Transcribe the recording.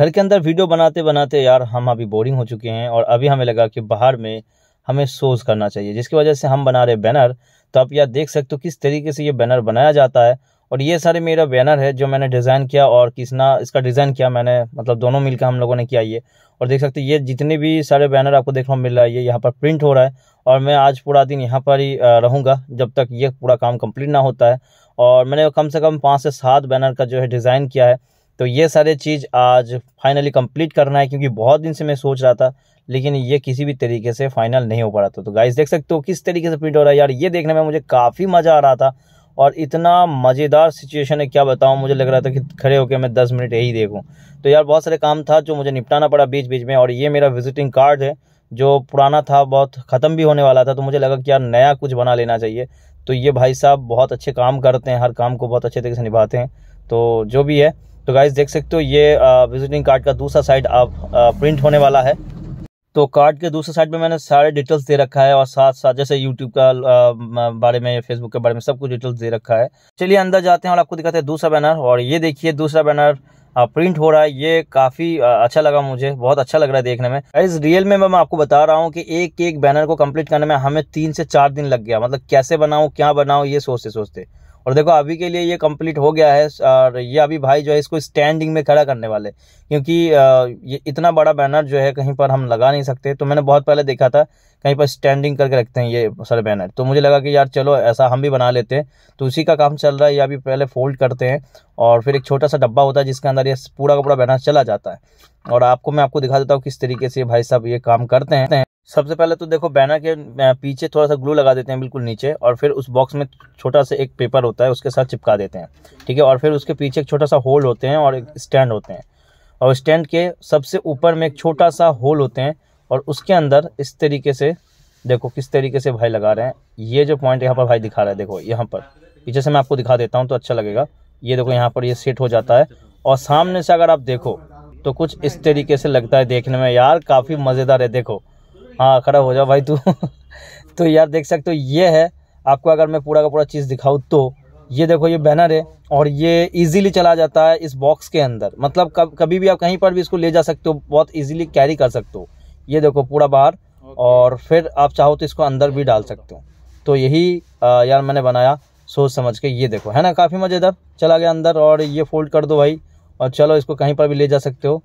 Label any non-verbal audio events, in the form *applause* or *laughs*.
घर के अंदर वीडियो बनाते बनाते यार हम अभी बोरिंग हो चुके हैं और अभी हमें लगा कि बाहर में हमें सोच करना चाहिए जिसकी वजह से हम बना रहे बैनर तो आप यार देख सकते हो किस तरीके से ये बैनर बनाया जाता है और ये सारे मेरा बैनर है जो मैंने डिज़ाइन किया और किसना इसका डिज़ाइन किया मैंने मतलब दोनों मिलकर हम लोगों ने किया ये और देख सकते हो ये जितने भी सारे बैनर आपको देखने को मिल रहा है ये यहाँ पर प्रिंट हो रहा है और मैं आज पूरा दिन यहाँ पर ही रहूँगा जब तक ये पूरा काम कंप्लीट ना होता है और मैंने कम से कम पाँच से सात बैनर का जो है डिज़ाइन किया है तो ये सारे चीज़ आज फाइनली कंप्लीट करना है क्योंकि बहुत दिन से मैं सोच रहा था लेकिन ये किसी भी तरीके से फाइनल नहीं हो पा रहा था तो गाइस देख सकते हो किस तरीके से प्रिंट हो रहा है यार ये देखने में मुझे काफ़ी मज़ा आ रहा था और इतना मज़ेदार सिचुएशन है क्या बताऊँ मुझे लग रहा था कि खड़े होकर मैं दस मिनट यही देखूँ तो यार बहुत सारे काम था जो मुझे निपटाना पड़ा बीच बीच में और ये मेरा विजिटिंग कार्ड है जो पुराना था बहुत ख़त्म भी होने वाला था तो मुझे लगा कि यार नया कुछ बना लेना चाहिए तो ये भाई साहब बहुत अच्छे काम करते हैं हर काम को बहुत अच्छे तरीके से निभाते हैं तो जो भी है तो गाइस देख सकते हो ये विजिटिंग कार्ड का दूसरा साइड अब प्रिंट होने वाला है तो कार्ड के दूसरे साइड में मैंने सारे डिटेल्स दे रखा है और साथ साथ जैसे यूट्यूब का बारे में फेसबुक के बारे में सब कुछ डिटेल्स दे रखा है चलिए अंदर जाते हैं और आपको दिखाते हैं दूसरा बैनर और ये देखिए दूसरा बैनर प्रिंट हो रहा है ये काफ़ी अच्छा लगा मुझे बहुत अच्छा लग रहा है देखने में इस रियल में मैं आपको बता रहा हूँ कि एक एक बैनर को कंप्लीट करने में हमें तीन से चार दिन लग गया मतलब कैसे बनाऊ क्या बनाऊँ ये सोचते सोचते और देखो अभी के लिए ये कंप्लीट हो गया है और ये अभी भाई जो है इसको स्टैंडिंग में खड़ा करने वाले क्योंकि ये इतना बड़ा बैनर जो है कहीं पर हम लगा नहीं सकते तो मैंने बहुत पहले देखा था कहीं पर स्टैंडिंग करके रखते हैं ये सर बैनर तो मुझे लगा कि यार चलो ऐसा हम भी बना लेते हैं तो उसी का काम चल रहा है ये अभी पहले फोल्ड करते हैं और फिर एक छोटा सा डब्बा होता है जिसके अंदर ये पूरा का पूरा बैनर चला जाता है और आपको मैं आपको दिखा देता हूँ किस तरीके से भाई साहब ये काम करते हैं सबसे पहले तो देखो बैनर के पीछे थोड़ा सा ग्लू लगा देते हैं बिल्कुल नीचे और फिर उस बॉक्स में छोटा सा एक पेपर होता है उसके साथ चिपका देते हैं ठीक है और फिर उसके पीछे एक छोटा सा होल होते हैं और एक स्टैंड होते हैं और स्टैंड के सबसे ऊपर में एक छोटा सा होल होते हैं और उसके अंदर इस तरीके से देखो किस तरीके से भाई लगा रहे हैं ये जो पॉइंट यहाँ पर भाई दिखा रहा है देखो यहाँ पर पीछे से मैं आपको दिखा देता हूँ तो अच्छा लगेगा ये देखो यहाँ पर ये सेट हो जाता है और सामने से अगर आप देखो तो कुछ इस तरीके से लगता है देखने में यार काफ़ी मज़ेदार है देखो हाँ खड़ा हो जाओ भाई तू *laughs* तो यार देख सकते हो ये है आपको अगर मैं पूरा का पूरा चीज़ दिखाऊँ तो ये देखो ये बैनर है और ये इजीली चला जाता है इस बॉक्स के अंदर मतलब कब कभी भी आप कहीं पर भी इसको ले जा सकते हो बहुत इजीली कैरी कर सकते हो ये देखो पूरा बाहर और फिर आप चाहो तो इसको अंदर भी डाल सकते हो तो यही आ, यार मैंने बनाया सोच समझ के ये देखो है ना काफ़ी मज़ेदार चला गया अंदर और ये फोल्ड कर दो भाई और चलो इसको कहीं पर भी ले जा सकते हो